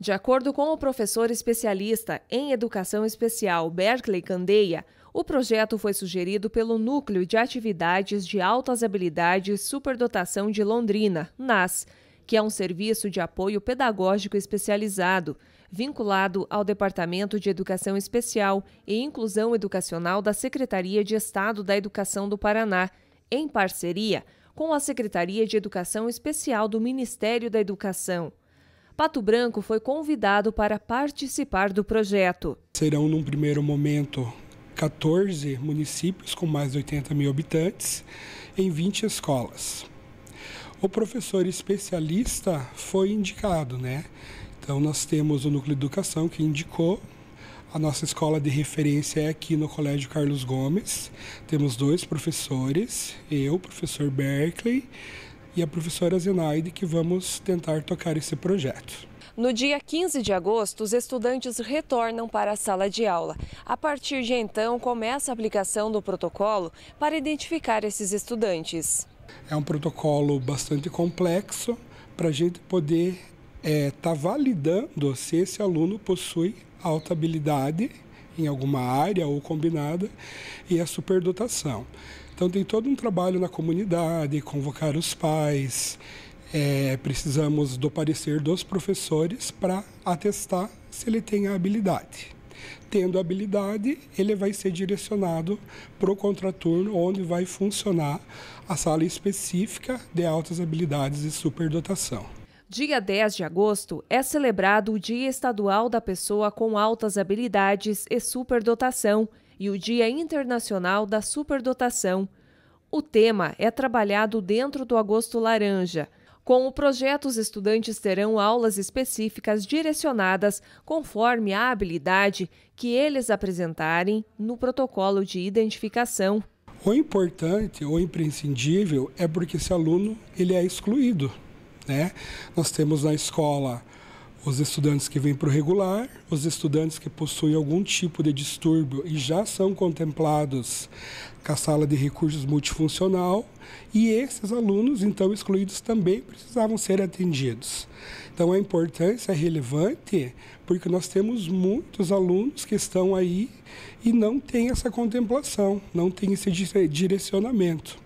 De acordo com o professor especialista em educação especial Berkeley Candeia, o projeto foi sugerido pelo Núcleo de Atividades de Altas Habilidades Superdotação de Londrina, NAS, que é um serviço de apoio pedagógico especializado, vinculado ao Departamento de Educação Especial e Inclusão Educacional da Secretaria de Estado da Educação do Paraná, em parceria com a Secretaria de Educação Especial do Ministério da Educação. Pato Branco foi convidado para participar do projeto. Serão, num primeiro momento, 14 municípios com mais de 80 mil habitantes em 20 escolas. O professor especialista foi indicado, né? Então nós temos o núcleo de educação que indicou. A nossa escola de referência é aqui no Colégio Carlos Gomes. Temos dois professores, eu, professor Berkeley, e a professora Zenaide que vamos tentar tocar esse projeto. No dia 15 de agosto, os estudantes retornam para a sala de aula. A partir de então, começa a aplicação do protocolo para identificar esses estudantes. É um protocolo bastante complexo para a gente poder estar eh, é, tá validando se esse aluno possui alta habilidade em alguma área ou combinada, e a é superdotação. Então tem todo um trabalho na comunidade, convocar os pais, é, precisamos do parecer dos professores para atestar se ele tem a habilidade. Tendo habilidade, ele vai ser direcionado para o contraturno, onde vai funcionar a sala específica de altas habilidades e superdotação. Dia 10 de agosto é celebrado o Dia Estadual da Pessoa com Altas Habilidades e Superdotação e o Dia Internacional da Superdotação. O tema é trabalhado dentro do Agosto Laranja. Com o projeto, os estudantes terão aulas específicas direcionadas conforme a habilidade que eles apresentarem no protocolo de identificação. O importante ou imprescindível é porque esse aluno ele é excluído. Né? Nós temos na escola os estudantes que vêm para o regular, os estudantes que possuem algum tipo de distúrbio e já são contemplados com a sala de recursos multifuncional, e esses alunos, então excluídos, também precisavam ser atendidos. Então a importância é relevante porque nós temos muitos alunos que estão aí e não têm essa contemplação, não têm esse direcionamento.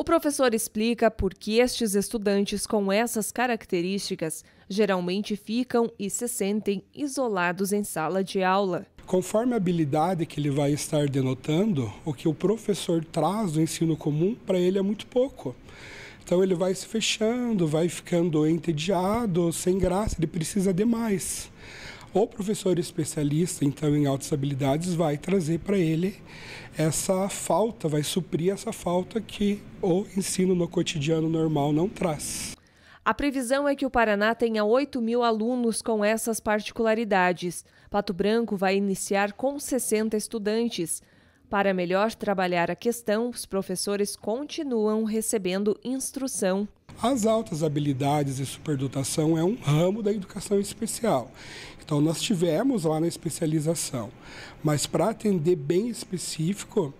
O professor explica por que estes estudantes com essas características geralmente ficam e se sentem isolados em sala de aula. Conforme a habilidade que ele vai estar denotando, o que o professor traz do ensino comum para ele é muito pouco. Então ele vai se fechando, vai ficando entediado, sem graça, ele precisa de mais o professor especialista, então, em altas habilidades, vai trazer para ele essa falta, vai suprir essa falta que o ensino no cotidiano normal não traz. A previsão é que o Paraná tenha 8 mil alunos com essas particularidades. Pato Branco vai iniciar com 60 estudantes. Para melhor trabalhar a questão, os professores continuam recebendo instrução as altas habilidades e superdotação é um ramo da educação especial. Então, nós tivemos lá na especialização, mas para atender bem específico,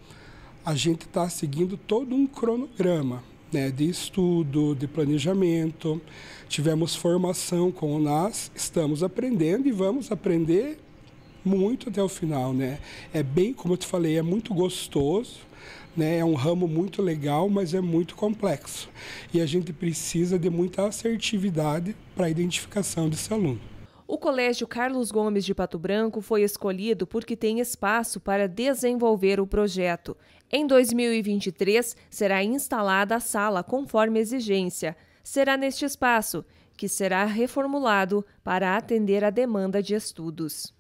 a gente está seguindo todo um cronograma né, de estudo, de planejamento. Tivemos formação com o NAS, estamos aprendendo e vamos aprender muito até o final. Né? É bem, como eu te falei, é muito gostoso né? É um ramo muito legal, mas é muito complexo. E a gente precisa de muita assertividade para a identificação desse aluno. O Colégio Carlos Gomes de Pato Branco foi escolhido porque tem espaço para desenvolver o projeto. Em 2023, será instalada a sala conforme exigência. Será neste espaço, que será reformulado para atender a demanda de estudos.